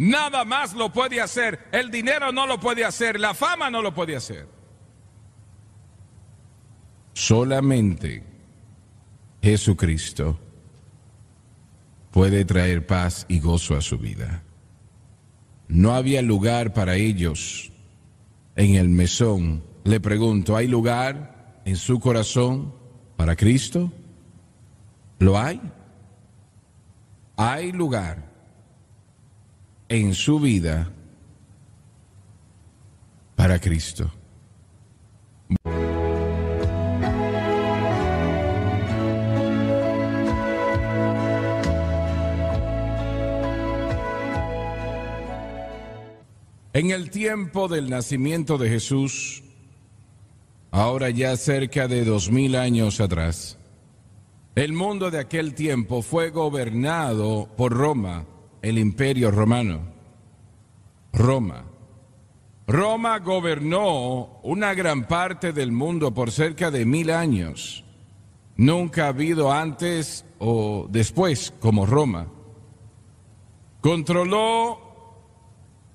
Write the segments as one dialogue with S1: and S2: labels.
S1: Nada más lo puede hacer. El dinero no lo puede hacer. La fama no lo puede hacer. Solamente Jesucristo puede traer paz y gozo a su vida. No había lugar para ellos en el mesón. Le pregunto, ¿hay lugar en su corazón para Cristo? ¿Lo hay? Hay lugar en su vida para Cristo. En el tiempo del nacimiento de Jesús, ahora ya cerca de dos mil años atrás, el mundo de aquel tiempo fue gobernado por Roma el imperio romano, Roma. Roma gobernó una gran parte del mundo por cerca de mil años. Nunca ha habido antes o después como Roma. Controló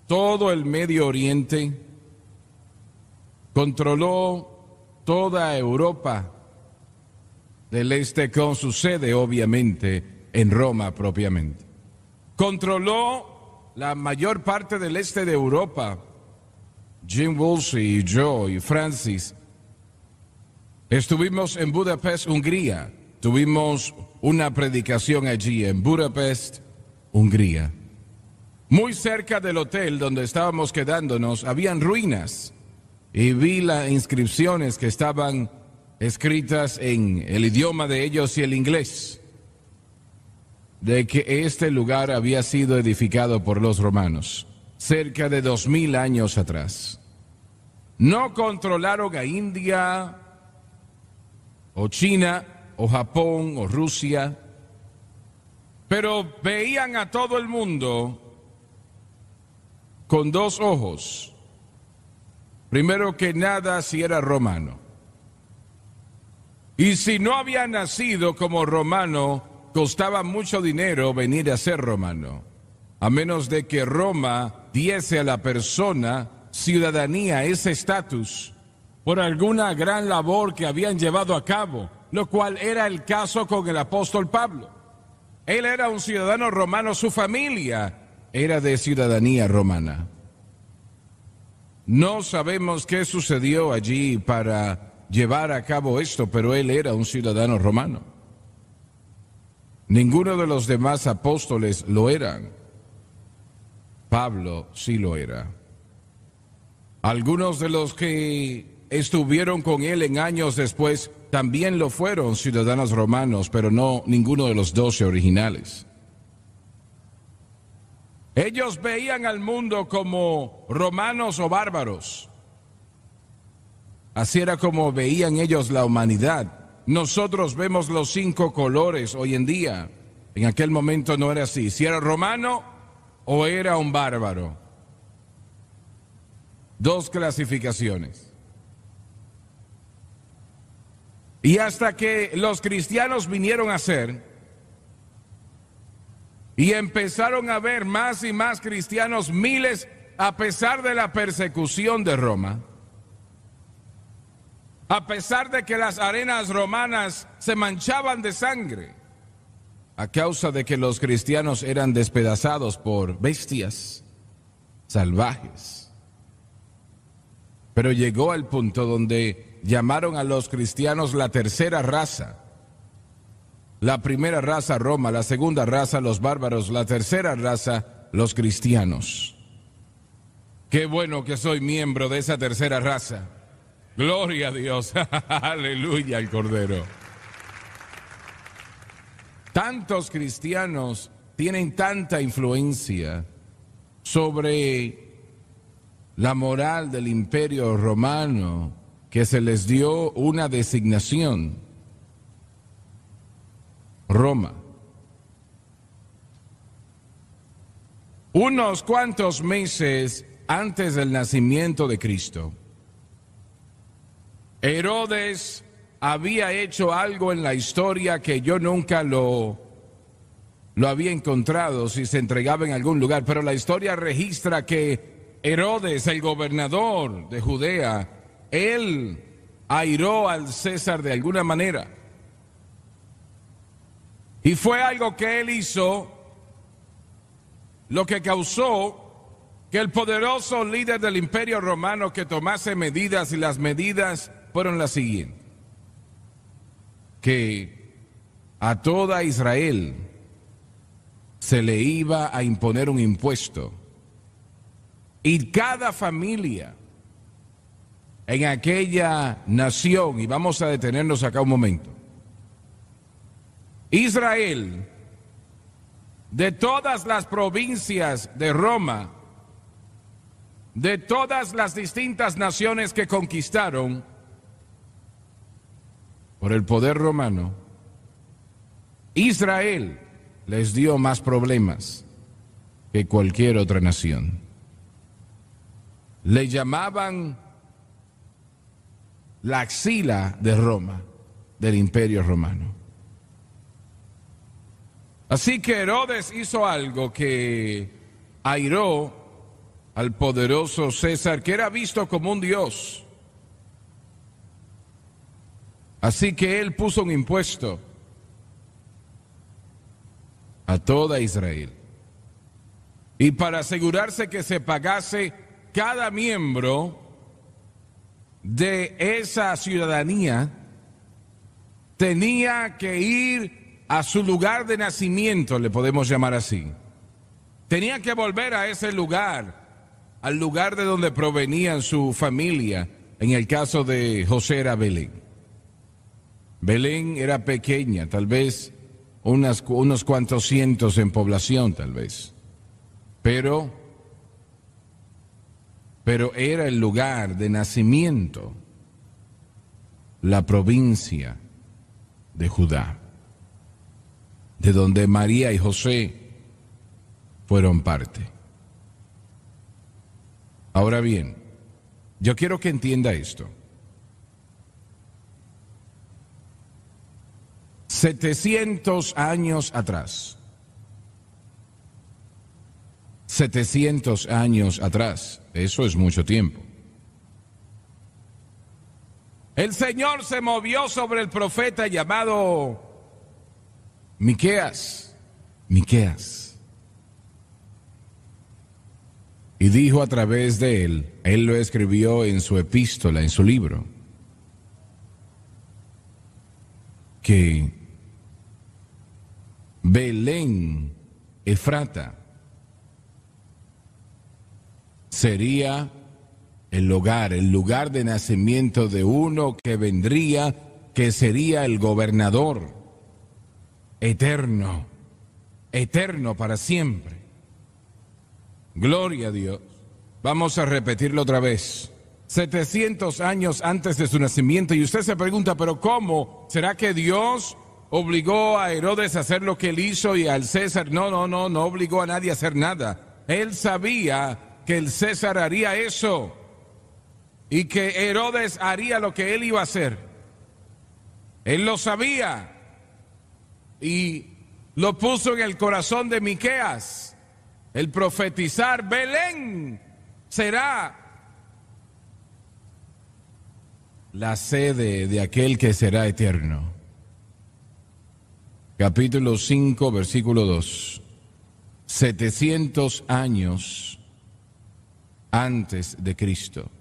S1: todo el Medio Oriente, controló toda Europa del Este con su sede, obviamente, en Roma propiamente. Controló la mayor parte del este de Europa. Jim Woolsey y yo y Francis. Estuvimos en Budapest, Hungría. Tuvimos una predicación allí en Budapest, Hungría. Muy cerca del hotel donde estábamos quedándonos habían ruinas y vi las inscripciones que estaban escritas en el idioma de ellos y el inglés de que este lugar había sido edificado por los romanos, cerca de dos mil años atrás. No controlaron a India, o China, o Japón, o Rusia, pero veían a todo el mundo con dos ojos. Primero que nada, si era romano. Y si no había nacido como romano, Costaba mucho dinero venir a ser romano, a menos de que Roma diese a la persona ciudadanía, ese estatus, por alguna gran labor que habían llevado a cabo, lo cual era el caso con el apóstol Pablo. Él era un ciudadano romano, su familia era de ciudadanía romana. No sabemos qué sucedió allí para llevar a cabo esto, pero él era un ciudadano romano. Ninguno de los demás apóstoles lo eran. Pablo sí lo era. Algunos de los que estuvieron con él en años después también lo fueron ciudadanos romanos, pero no ninguno de los doce originales. Ellos veían al mundo como romanos o bárbaros. Así era como veían ellos la humanidad. Nosotros vemos los cinco colores hoy en día. En aquel momento no era así. Si era romano o era un bárbaro. Dos clasificaciones. Y hasta que los cristianos vinieron a ser y empezaron a ver más y más cristianos, miles, a pesar de la persecución de Roma a pesar de que las arenas romanas se manchaban de sangre, a causa de que los cristianos eran despedazados por bestias salvajes. Pero llegó al punto donde llamaron a los cristianos la tercera raza. La primera raza Roma, la segunda raza los bárbaros, la tercera raza los cristianos. Qué bueno que soy miembro de esa tercera raza. Gloria a Dios. Aleluya al Cordero. Tantos cristianos tienen tanta influencia sobre la moral del imperio romano que se les dio una designación, Roma. Unos cuantos meses antes del nacimiento de Cristo, Herodes había hecho algo en la historia que yo nunca lo, lo había encontrado si se entregaba en algún lugar, pero la historia registra que Herodes, el gobernador de Judea, él airó al César de alguna manera. Y fue algo que él hizo, lo que causó el poderoso líder del imperio romano que tomase medidas y las medidas fueron las siguientes. Que a toda Israel se le iba a imponer un impuesto y cada familia en aquella nación, y vamos a detenernos acá un momento, Israel, de todas las provincias de Roma, de todas las distintas naciones que conquistaron por el poder romano, Israel les dio más problemas que cualquier otra nación. Le llamaban la axila de Roma, del imperio romano. Así que Herodes hizo algo que airó al poderoso César, que era visto como un dios. Así que él puso un impuesto a toda Israel. Y para asegurarse que se pagase cada miembro de esa ciudadanía, tenía que ir a su lugar de nacimiento, le podemos llamar así. Tenía que volver a ese lugar al lugar de donde provenían su familia, en el caso de José era Belén. Belén era pequeña, tal vez unos cuantos cientos en población, tal vez. Pero, pero era el lugar de nacimiento, la provincia de Judá, de donde María y José fueron parte. Ahora bien, yo quiero que entienda esto. 700 años atrás, 700 años atrás, eso es mucho tiempo. El Señor se movió sobre el profeta llamado Miqueas, Miqueas. y dijo a través de él, él lo escribió en su epístola, en su libro, que Belén Efrata sería el lugar, el lugar de nacimiento de uno que vendría, que sería el gobernador eterno, eterno para siempre. Gloria a Dios. Vamos a repetirlo otra vez. 700 años antes de su nacimiento. Y usted se pregunta, pero ¿cómo? ¿Será que Dios obligó a Herodes a hacer lo que él hizo y al César? No, no, no, no obligó a nadie a hacer nada. Él sabía que el César haría eso y que Herodes haría lo que él iba a hacer. Él lo sabía y lo puso en el corazón de Miqueas el profetizar, Belén será la sede de aquel que será eterno. Capítulo 5, versículo 2. 700 años antes de Cristo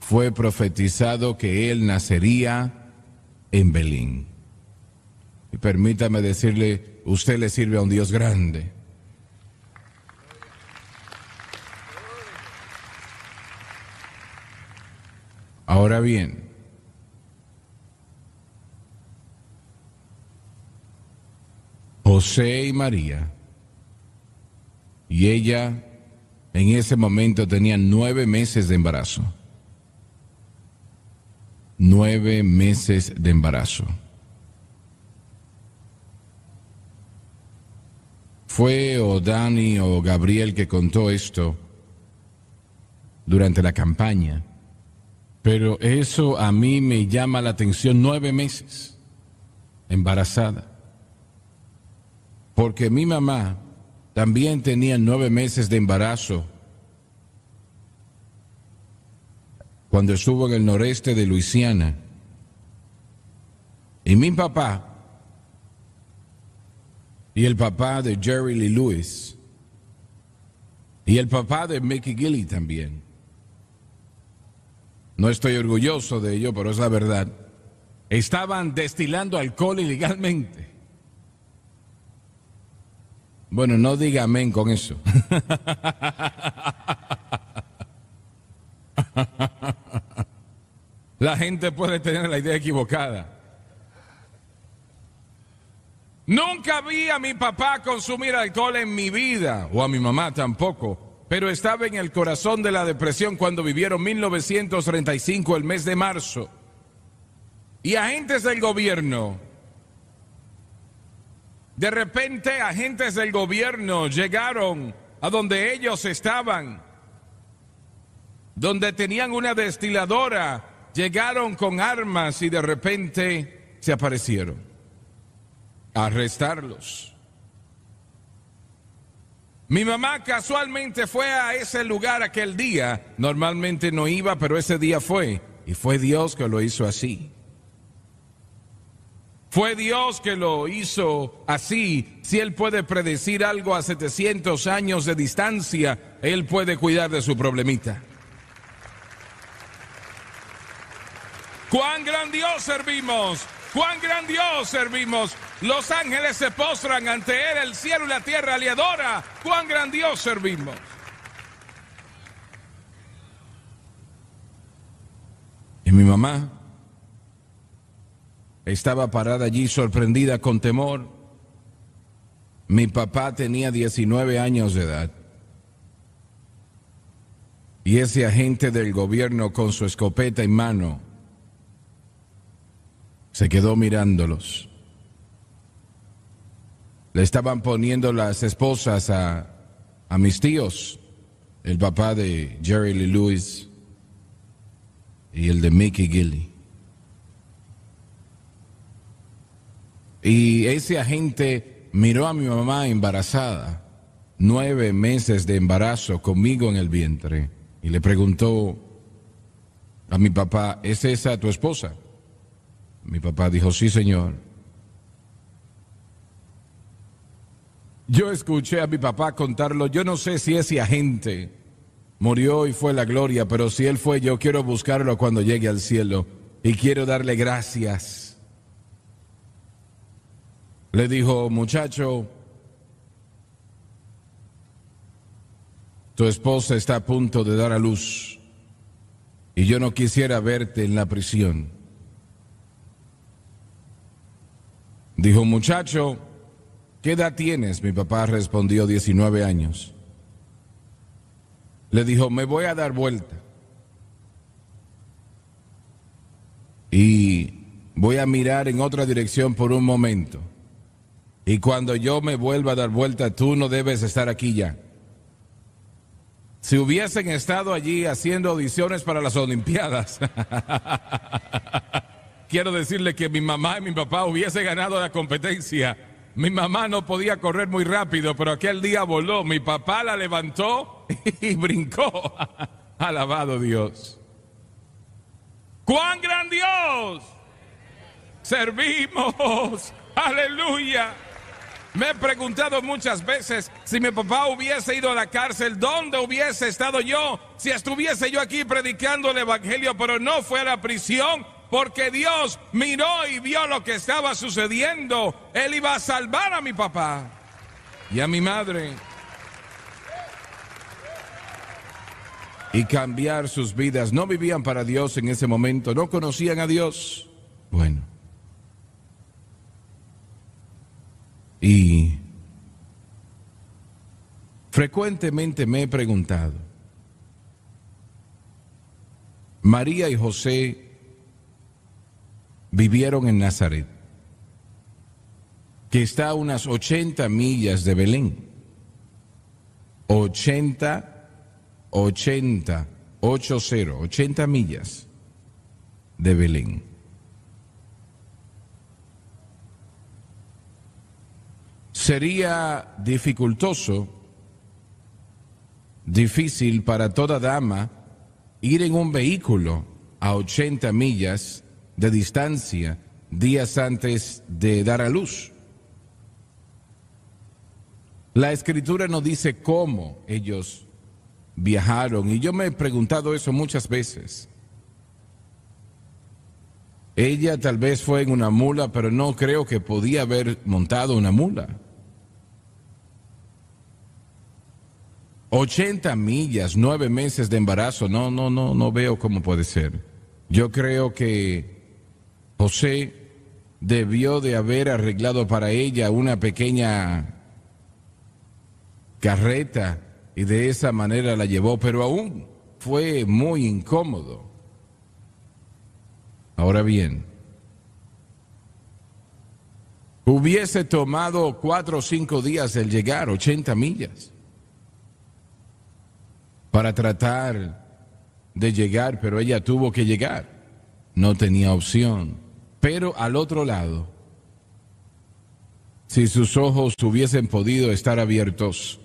S1: fue profetizado que él nacería en Belén. Y permítame decirle, usted le sirve a un Dios grande. Ahora bien, José y María, y ella en ese momento tenía nueve meses de embarazo. Nueve meses de embarazo. Fue o Dani o Gabriel que contó esto durante la campaña. Pero eso a mí me llama la atención nueve meses embarazada. Porque mi mamá también tenía nueve meses de embarazo cuando estuvo en el noreste de Luisiana. Y mi papá y el papá de Jerry Lee Lewis y el papá de Mickey Gilly también no estoy orgulloso de ello, pero es la verdad, estaban destilando alcohol ilegalmente. Bueno, no diga amén con eso. La gente puede tener la idea equivocada. Nunca vi a mi papá consumir alcohol en mi vida, o a mi mamá tampoco pero estaba en el corazón de la depresión cuando vivieron 1935, el mes de marzo. Y agentes del gobierno, de repente agentes del gobierno llegaron a donde ellos estaban, donde tenían una destiladora, llegaron con armas y de repente se aparecieron arrestarlos. Mi mamá casualmente fue a ese lugar aquel día. Normalmente no iba, pero ese día fue. Y fue Dios que lo hizo así. Fue Dios que lo hizo así. Si Él puede predecir algo a 700 años de distancia, Él puede cuidar de su problemita. ¡Cuán gran Dios servimos! ¡Cuán gran Dios servimos! Los ángeles se postran ante él, el cielo y la tierra aliadora, adora. Cuán grandioso servimos. Y mi mamá estaba parada allí sorprendida con temor. Mi papá tenía 19 años de edad. Y ese agente del gobierno con su escopeta en mano se quedó mirándolos le estaban poniendo las esposas a, mis tíos, el papá de Jerry Lee Lewis y el de Mickey Gilly. Y ese agente miró a mi mamá embarazada, nueve meses de embarazo conmigo en el vientre, y le preguntó a mi papá, ¿es esa tu esposa? Mi papá dijo, sí, señor. Yo escuché a mi papá contarlo, yo no sé si ese agente murió y fue la gloria, pero si él fue, yo quiero buscarlo cuando llegue al cielo y quiero darle gracias. Le dijo, muchacho, tu esposa está a punto de dar a luz y yo no quisiera verte en la prisión. Dijo, muchacho, ¿Qué edad tienes? Mi papá respondió 19 años. Le dijo, me voy a dar vuelta. Y voy a mirar en otra dirección por un momento. Y cuando yo me vuelva a dar vuelta, tú no debes estar aquí ya. Si hubiesen estado allí haciendo audiciones para las Olimpiadas, quiero decirle que mi mamá y mi papá hubiesen ganado la competencia mi mamá no podía correr muy rápido, pero aquel día voló. Mi papá la levantó y brincó. Alabado Dios. ¡Cuán gran Dios! Servimos. Aleluya. Me he preguntado muchas veces si mi papá hubiese ido a la cárcel, ¿dónde hubiese estado yo? Si estuviese yo aquí predicando el Evangelio, pero no fue a la prisión, porque Dios miró y vio lo que estaba sucediendo. Él iba a salvar a mi papá y a mi madre y cambiar sus vidas. No vivían para Dios en ese momento, no conocían a Dios. Bueno. Y frecuentemente me he preguntado, María y José vivieron en Nazaret, que está a unas 80 millas de Belén. 80, 80, 80, 80 millas de Belén. Sería dificultoso, difícil para toda dama ir en un vehículo a 80 millas de distancia días antes de dar a luz. La escritura no dice cómo ellos viajaron y yo me he preguntado eso muchas veces. Ella tal vez fue en una mula, pero no creo que podía haber montado una mula. 80 millas, nueve meses de embarazo, no, no, no, no veo cómo puede ser. Yo creo que José debió de haber arreglado para ella una pequeña carreta y de esa manera la llevó, pero aún fue muy incómodo. Ahora bien, hubiese tomado cuatro o cinco días el llegar, 80 millas, para tratar de llegar, pero ella tuvo que llegar. No tenía opción. Pero al otro lado, si sus ojos hubiesen podido estar abiertos,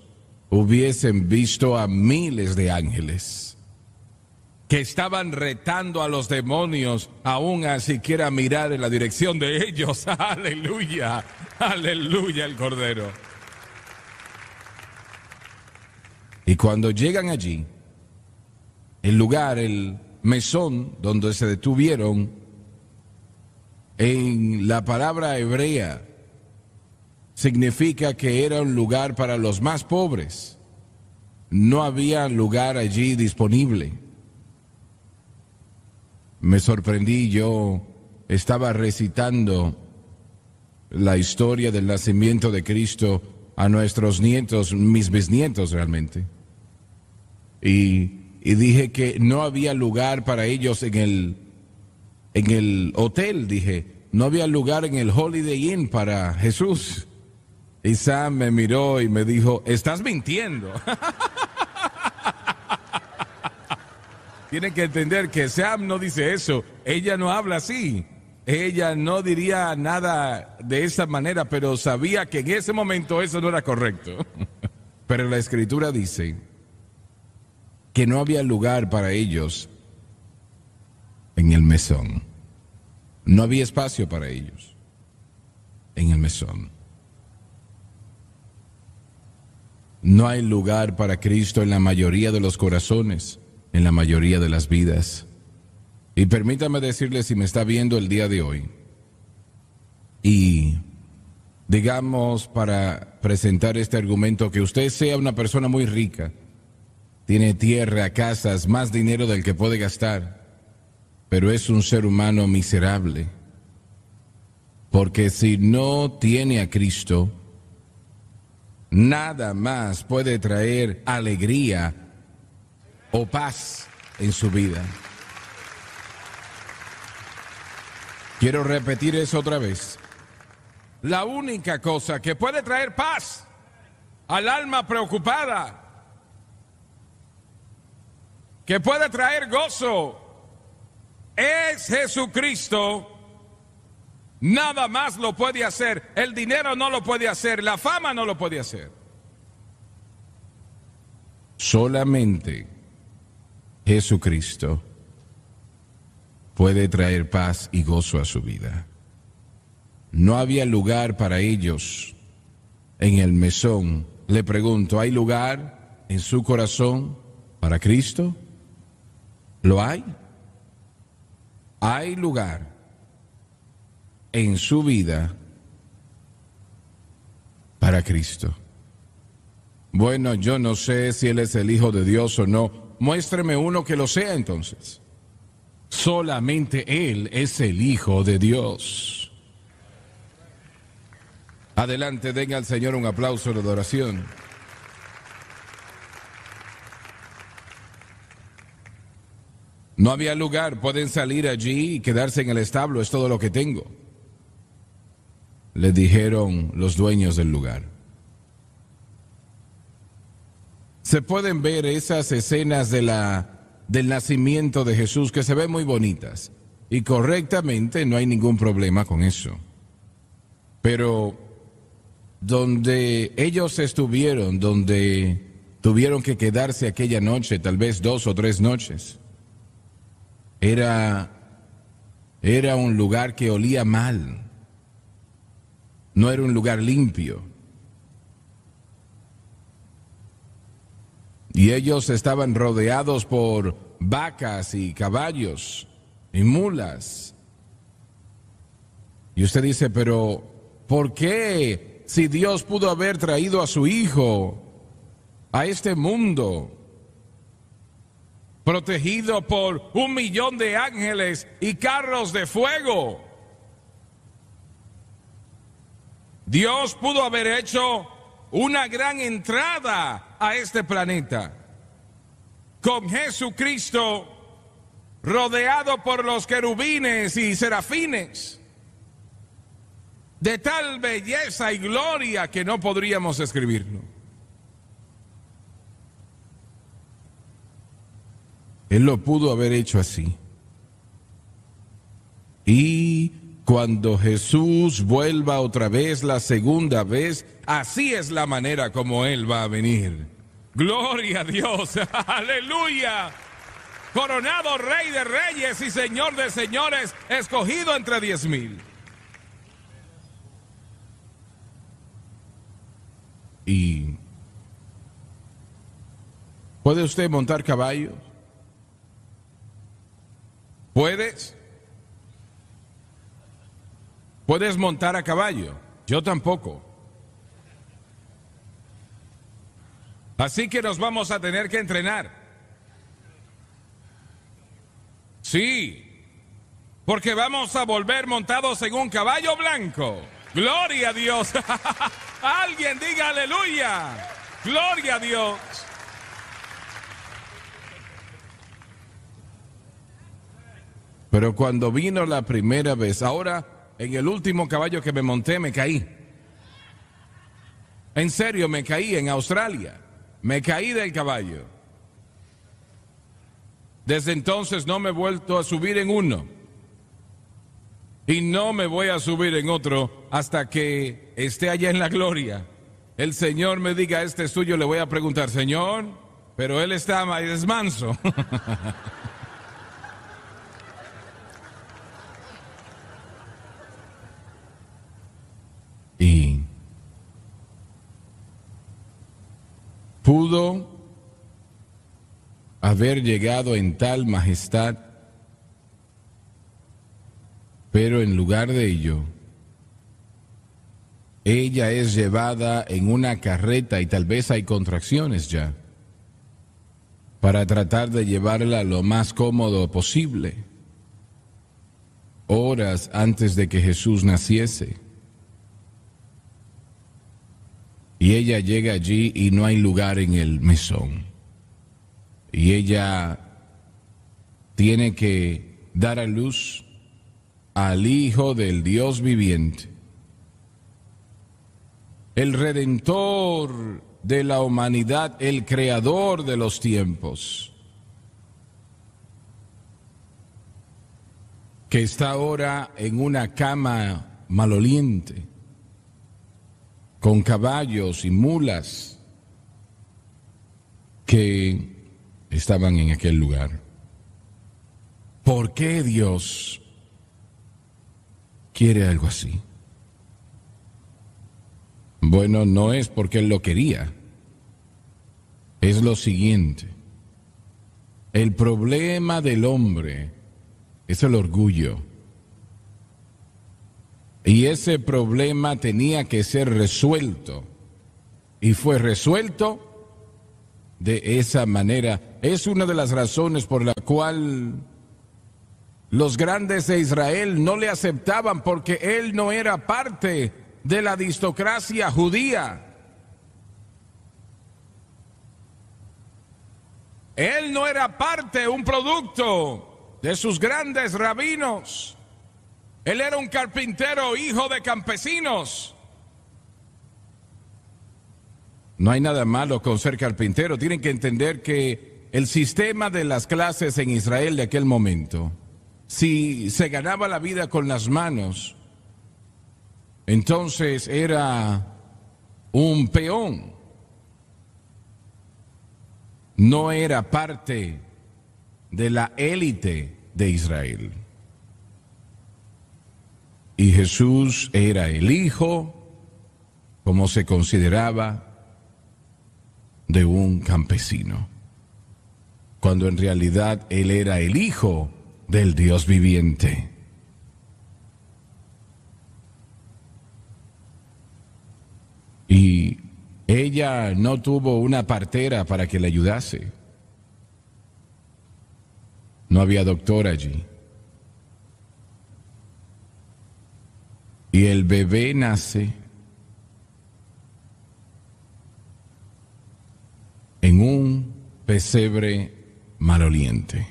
S1: hubiesen visto a miles de ángeles que estaban retando a los demonios aún a siquiera mirar en la dirección de ellos. Aleluya, aleluya el Cordero. Y cuando llegan allí, el lugar, el mesón donde se detuvieron, en la palabra hebrea significa que era un lugar para los más pobres. No había lugar allí disponible. Me sorprendí, yo estaba recitando la historia del nacimiento de Cristo a nuestros nietos, mis bisnietos realmente. Y, y dije que no había lugar para ellos en el en el hotel, dije, no había lugar en el Holiday Inn para Jesús. Y Sam me miró y me dijo, estás mintiendo. Tienen que entender que Sam no dice eso, ella no habla así, ella no diría nada de esa manera, pero sabía que en ese momento eso no era correcto. pero la escritura dice que no había lugar para ellos en el mesón. No había espacio para ellos en el mesón. No hay lugar para Cristo en la mayoría de los corazones, en la mayoría de las vidas. Y permítame decirle si me está viendo el día de hoy. Y digamos para presentar este argumento que usted sea una persona muy rica, tiene tierra, casas, más dinero del que puede gastar pero es un ser humano miserable. Porque si no tiene a Cristo, nada más puede traer alegría o paz en su vida. Quiero repetir eso otra vez. La única cosa que puede traer paz al alma preocupada, que puede traer gozo es Jesucristo. Nada más lo puede hacer. El dinero no lo puede hacer. La fama no lo puede hacer. Solamente Jesucristo puede traer paz y gozo a su vida. No había lugar para ellos en el mesón. Le pregunto, ¿hay lugar en su corazón para Cristo? ¿Lo hay? hay lugar en su vida para Cristo. Bueno, yo no sé si Él es el Hijo de Dios o no. Muéstreme uno que lo sea entonces. Solamente Él es el Hijo de Dios. Adelante, den al Señor un aplauso de adoración. No había lugar, pueden salir allí y quedarse en el establo, es todo lo que tengo. Le dijeron los dueños del lugar. Se pueden ver esas escenas de la, del nacimiento de Jesús que se ven muy bonitas y correctamente no hay ningún problema con eso. Pero donde ellos estuvieron, donde tuvieron que quedarse aquella noche, tal vez dos o tres noches, era, era un lugar que olía mal. No era un lugar limpio. Y ellos estaban rodeados por vacas y caballos y mulas. Y usted dice, pero ¿por qué si Dios pudo haber traído a su hijo a este mundo? protegido por un millón de ángeles y carros de fuego. Dios pudo haber hecho una gran entrada a este planeta con Jesucristo rodeado por los querubines y serafines de tal belleza y gloria que no podríamos escribirlo. Él lo pudo haber hecho así. Y cuando Jesús vuelva otra vez, la segunda vez, así es la manera como Él va a venir. Gloria a Dios, aleluya. Coronado Rey de Reyes y Señor de Señores, escogido entre diez mil. Y puede usted montar caballo. ¿Puedes? ¿Puedes montar a caballo? Yo tampoco. Así que nos vamos a tener que entrenar. Sí, porque vamos a volver montados en un caballo blanco. Gloria a Dios. Alguien diga aleluya. Gloria a Dios. Pero cuando vino la primera vez, ahora en el último caballo que me monté me caí. En serio, me caí en Australia. Me caí del caballo. Desde entonces no me he vuelto a subir en uno. Y no me voy a subir en otro hasta que esté allá en la gloria. El Señor me diga, este es suyo, le voy a preguntar, Señor, pero él está, más manso. haber llegado en tal majestad, pero en lugar de ello, ella es llevada en una carreta y tal vez hay contracciones ya, para tratar de llevarla lo más cómodo posible, horas antes de que Jesús naciese. Y ella llega allí y no hay lugar en el mesón y ella tiene que dar a luz al Hijo del Dios viviente, el Redentor de la humanidad, el Creador de los tiempos, que está ahora en una cama maloliente, con caballos y mulas, que estaban en aquel lugar. ¿Por qué Dios quiere algo así? Bueno, no es porque Él lo quería. Es lo siguiente. El problema del hombre es el orgullo. Y ese problema tenía que ser resuelto. Y fue resuelto de esa manera es una de las razones por la cual los grandes de Israel no le aceptaban porque él no era parte de la aristocracia judía. Él no era parte, un producto de sus grandes rabinos. Él era un carpintero, hijo de campesinos. No hay nada malo con ser carpintero. Tienen que entender que el sistema de las clases en Israel de aquel momento, si se ganaba la vida con las manos, entonces era un peón, no era parte de la élite de Israel. Y Jesús era el hijo, como se consideraba, de un campesino cuando en realidad él era el hijo del Dios viviente. Y ella no tuvo una partera para que le ayudase. No había doctor allí. Y el bebé nace en un pesebre maloliente.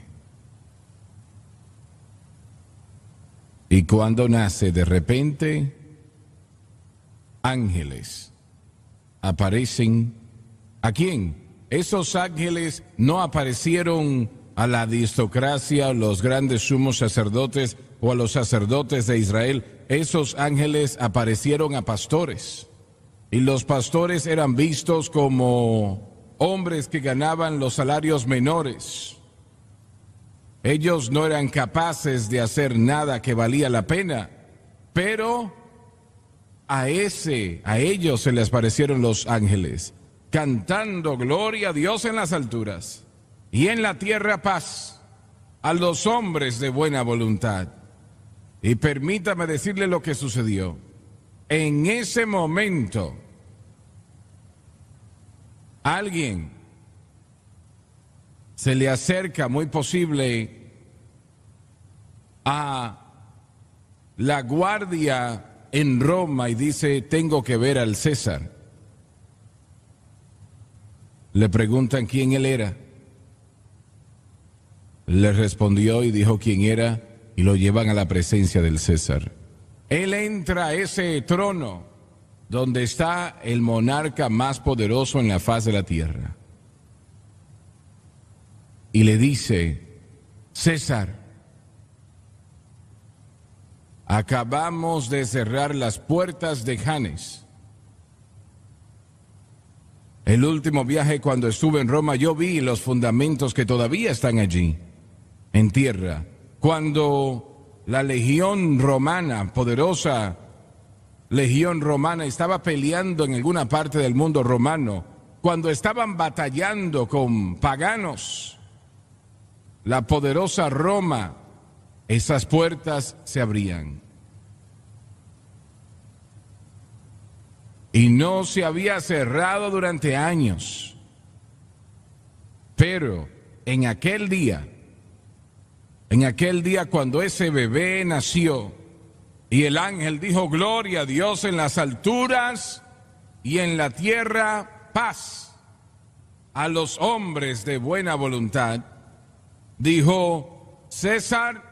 S1: Y cuando nace de repente, ángeles aparecen. ¿A quién? Esos ángeles no aparecieron a la aristocracia, a los grandes sumos sacerdotes o a los sacerdotes de Israel. Esos ángeles aparecieron a pastores. Y los pastores eran vistos como hombres que ganaban los salarios menores. Ellos no eran capaces de hacer nada que valía la pena, pero a ese, a ellos se les parecieron los ángeles, cantando gloria a Dios en las alturas y en la tierra paz a los hombres de buena voluntad. Y permítame decirle lo que sucedió. En ese momento, alguien se le acerca muy posible a la guardia en Roma y dice, tengo que ver al César. Le preguntan quién él era. Le respondió y dijo quién era y lo llevan a la presencia del César. Él entra a ese trono donde está el monarca más poderoso en la faz de la tierra. Y le dice, César, acabamos de cerrar las puertas de Janes. El último viaje cuando estuve en Roma yo vi los fundamentos que todavía están allí, en tierra. Cuando la legión romana poderosa legión romana estaba peleando en alguna parte del mundo romano, cuando estaban batallando con paganos, la poderosa Roma, esas puertas se abrían. Y no se había cerrado durante años. Pero en aquel día, en aquel día cuando ese bebé nació, y el ángel dijo, gloria a Dios en las alturas y en la tierra paz a los hombres de buena voluntad. Dijo César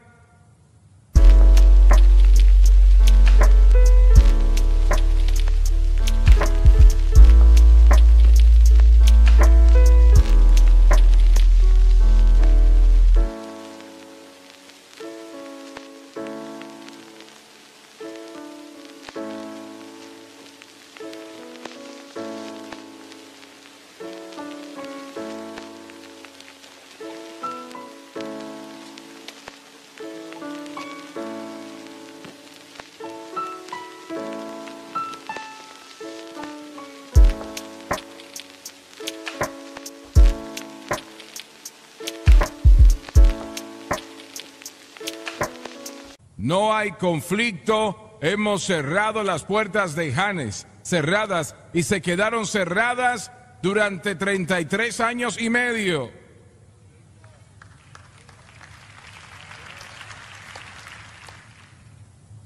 S1: No hay conflicto. Hemos cerrado las puertas de Janes, cerradas, y se quedaron cerradas durante 33 años y medio.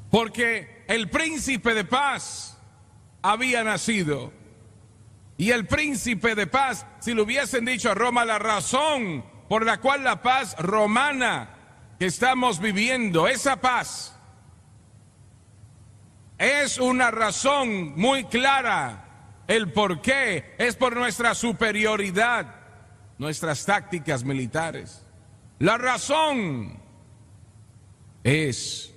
S1: Porque el príncipe de paz había nacido. Y el príncipe de paz, si lo hubiesen dicho a Roma la razón por la cual la paz romana que estamos viviendo, esa paz, es una razón muy clara. El por qué es por nuestra superioridad, nuestras tácticas militares. La razón es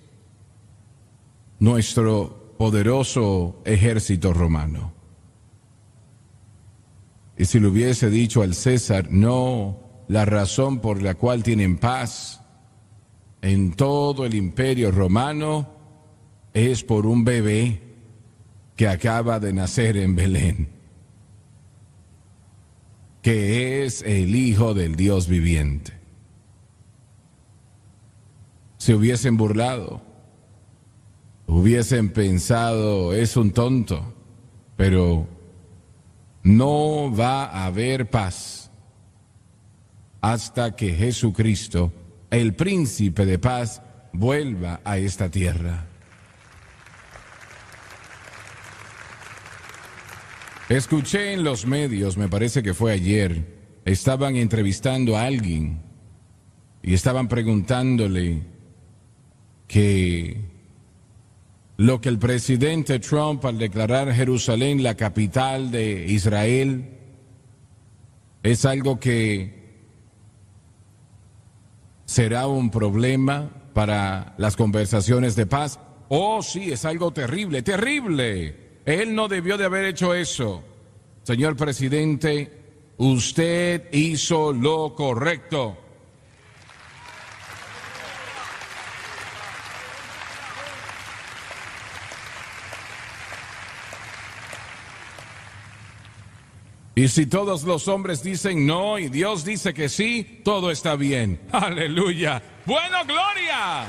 S1: nuestro poderoso ejército romano. Y si le hubiese dicho al César, no, la razón por la cual tienen paz en todo el imperio romano es por un bebé que acaba de nacer en Belén, que es el Hijo del Dios viviente. Se hubiesen burlado, hubiesen pensado, es un tonto, pero no va a haber paz hasta que Jesucristo el príncipe de paz vuelva a esta tierra. Escuché en los medios, me parece que fue ayer, estaban entrevistando a alguien y estaban preguntándole que lo que el presidente Trump al declarar Jerusalén la capital de Israel es algo que será un problema para las conversaciones de paz. Oh, sí, es algo terrible, terrible. Él no debió de haber hecho eso. Señor presidente, usted hizo lo correcto. Y si todos los hombres dicen no y Dios dice que sí, todo está bien. Aleluya. Bueno, gloria.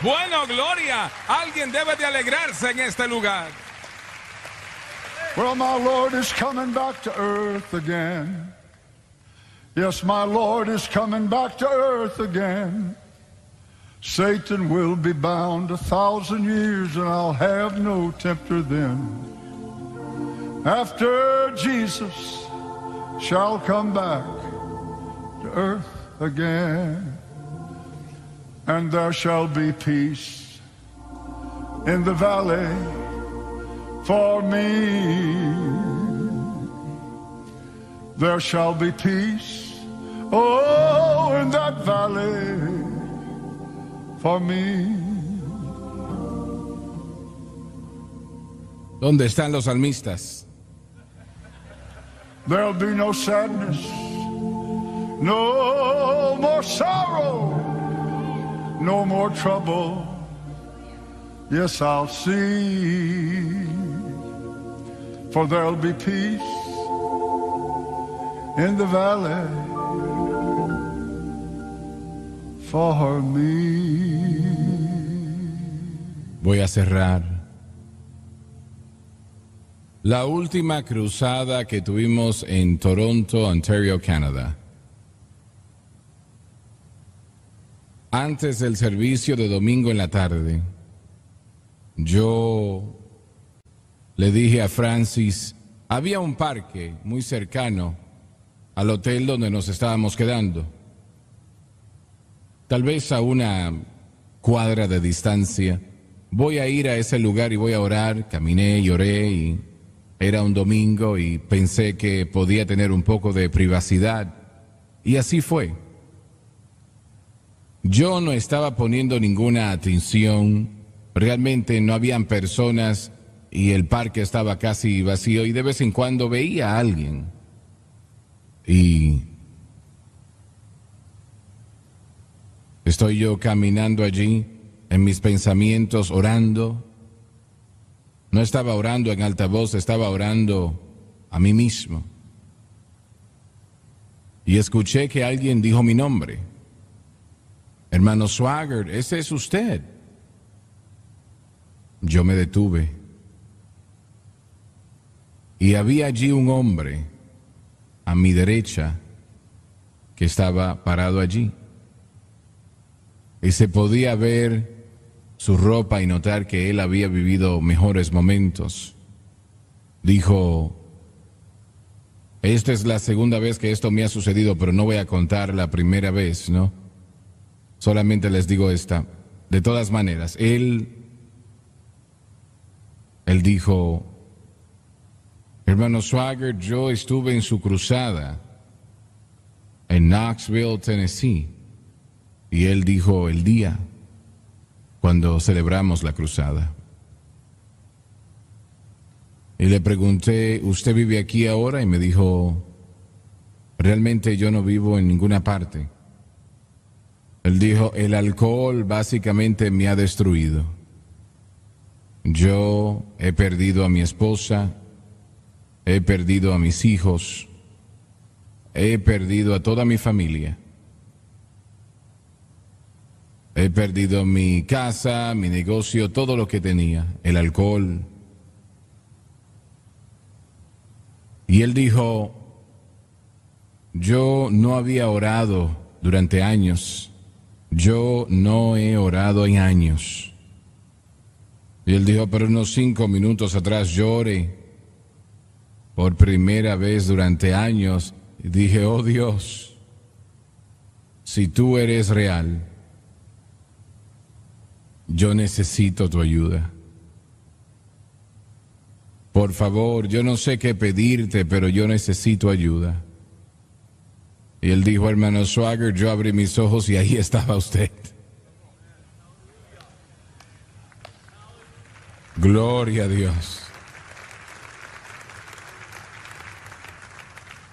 S1: Bueno, gloria. Alguien debe de alegrarse en este lugar. Well, my Lord is coming back to earth again. Yes, my Lord is coming back to earth again. Satan will be bound a thousand years, and I'll have no tempter then. After Jesus. shall come back to earth again, and there shall be peace in the valley for me. There shall be peace, oh, in that valley for me. ¿Dónde están los salmistas? There'll be no sadness, no more sorrow, no more trouble. Yes, I'll see, for there'll be peace in the valley for me. Voy a cerrar La última cruzada que tuvimos en Toronto, Ontario, Canadá. Antes del servicio de domingo en la tarde, yo le dije a Francis, había un parque muy cercano al hotel donde nos estábamos quedando, tal vez a una cuadra de distancia. Voy a ir a ese lugar y voy a orar. Caminé y y era un domingo y pensé que podía tener un poco de privacidad. Y así fue. Yo no estaba poniendo ninguna atención. Realmente no habían personas y el parque estaba casi vacío y de vez en cuando veía a alguien. Y estoy yo caminando allí en mis pensamientos, orando no estaba orando en alta voz, estaba orando a mí mismo. Y escuché que alguien dijo mi nombre. Hermano Swagger, ese es usted. Yo me detuve. Y había allí un hombre a mi derecha que estaba parado allí. Y se podía ver su ropa y notar que él había vivido mejores momentos. Dijo, esta es la segunda vez que esto me ha sucedido, pero no voy a contar la primera vez, ¿no? Solamente les digo esta. De todas maneras, él, él dijo, hermano Swagger, yo estuve en su cruzada en Knoxville, Tennessee, y él dijo el día cuando celebramos la cruzada. Y le pregunté, ¿usted vive aquí ahora? Y me dijo, realmente yo no vivo en ninguna parte. Él dijo, el alcohol básicamente me ha destruido. Yo he perdido a mi esposa, he perdido a mis hijos, he perdido a toda mi familia. He perdido mi casa, mi negocio, todo lo que tenía, el alcohol. Y él dijo, yo no había orado durante años, yo no he orado en años. Y él dijo, pero unos cinco minutos atrás lloré por primera vez durante años y dije, oh Dios, si tú eres real, yo necesito tu ayuda. Por favor, yo no sé qué pedirte, pero yo necesito ayuda. Y él dijo, hermano Swagger, yo abrí mis ojos y ahí estaba usted. Gloria a Dios.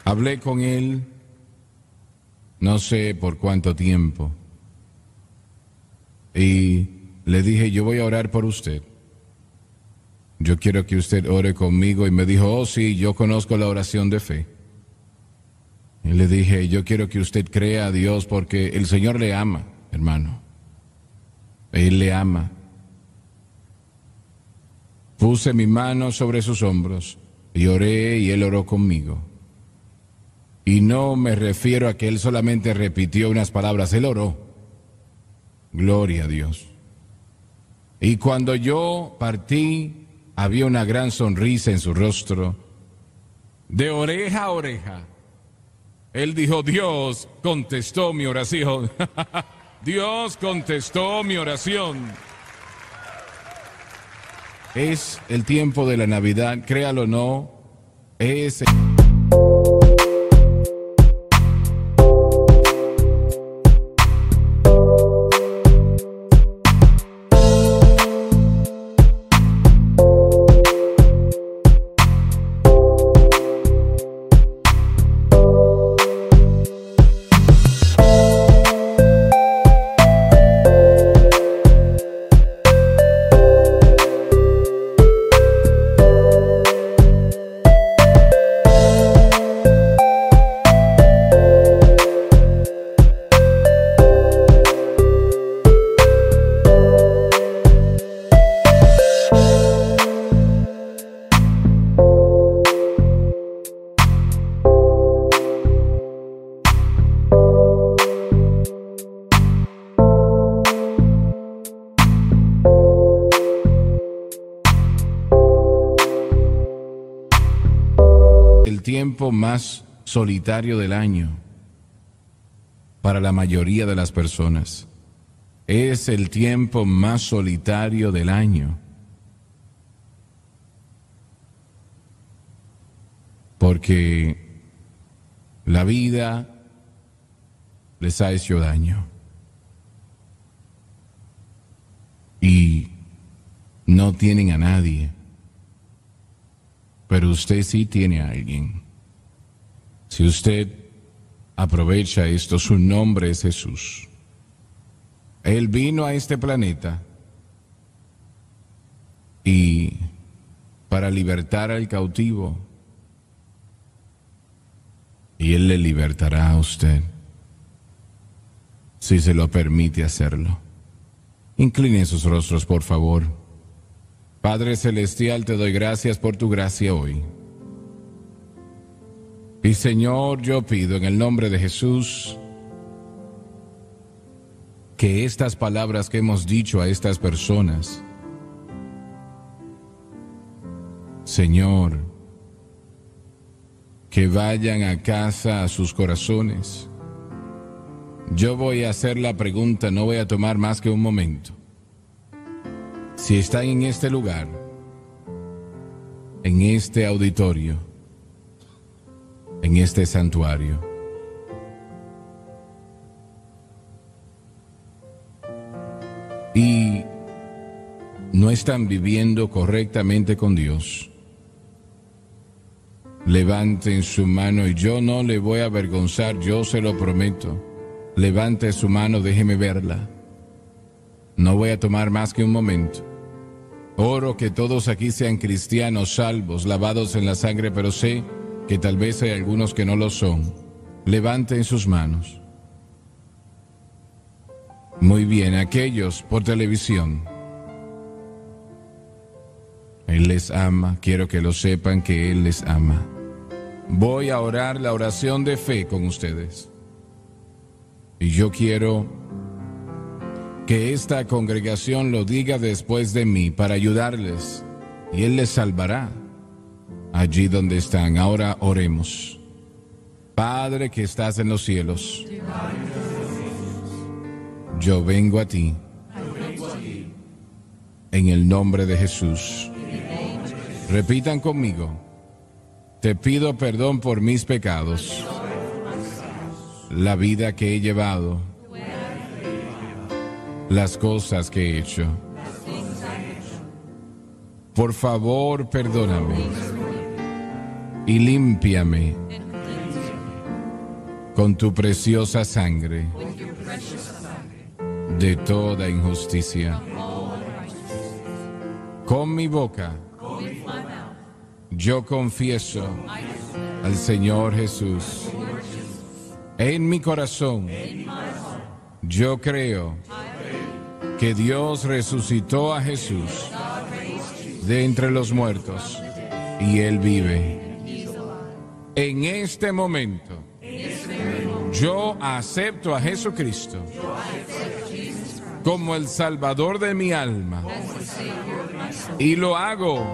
S1: Hablé con él no sé por cuánto tiempo y le dije, yo voy a orar por usted. Yo quiero que usted ore conmigo. Y me dijo, oh sí, yo conozco la oración de fe. Y le dije, yo quiero que usted crea a Dios porque el Señor le ama, hermano. Él le ama. Puse mi mano sobre sus hombros y oré y él oró conmigo. Y no me refiero a que él solamente repitió unas palabras, él oró. Gloria a Dios. Y cuando yo partí, había una gran sonrisa en su rostro. De oreja a oreja, él dijo, Dios contestó mi oración. Dios contestó mi oración. Es el tiempo de la Navidad, créalo o no, es... El... más solitario del año para la mayoría de las personas. Es el tiempo más solitario del año. Porque la vida les ha hecho daño. Y no tienen a nadie. Pero usted sí tiene a alguien. Si usted aprovecha esto, su nombre es Jesús. Él vino a este planeta y para libertar al cautivo, y Él le libertará a usted si se lo permite hacerlo. Incline sus rostros, por favor. Padre Celestial, te doy gracias por tu gracia hoy. Y Señor, yo pido en el nombre de Jesús que estas palabras que hemos dicho a estas personas, Señor, que vayan a casa a sus corazones. Yo voy a hacer la pregunta, no voy a tomar más que un momento. Si están en este lugar, en este auditorio, en este santuario. Y no están viviendo correctamente con Dios. Levanten su mano y yo no le voy a avergonzar, yo se lo prometo. Levante su mano, déjeme verla. No voy a tomar más que un momento. Oro que todos aquí sean cristianos, salvos, lavados en la sangre, pero sé que tal vez hay algunos que no lo son, levanten sus manos. Muy bien, aquellos por televisión. Él les ama, quiero que lo sepan que Él les ama. Voy a orar la oración de fe con ustedes. Y yo quiero que esta congregación lo diga después de mí para ayudarles. Y Él les salvará allí donde están. Ahora oremos. Padre que estás en los cielos, yo vengo a ti en el nombre de Jesús. Repitan conmigo, te pido perdón por mis pecados, la vida que he llevado, las cosas que he hecho. Por favor, perdóname y límpiame con tu preciosa sangre de toda injusticia. Con mi boca yo confieso al Señor Jesús. En mi corazón yo creo que Dios resucitó a Jesús de entre los muertos y Él vive. En este momento, yo acepto a Jesucristo como el Salvador de mi alma. Y lo hago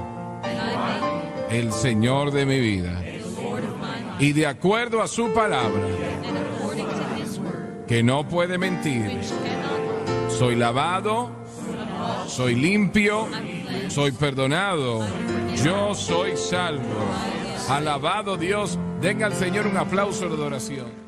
S1: el Señor de mi vida. Y de acuerdo a su palabra, que no puede mentir, soy lavado, soy limpio, soy perdonado, yo soy salvo. Alabado Dios. Denga al Señor un aplauso de adoración.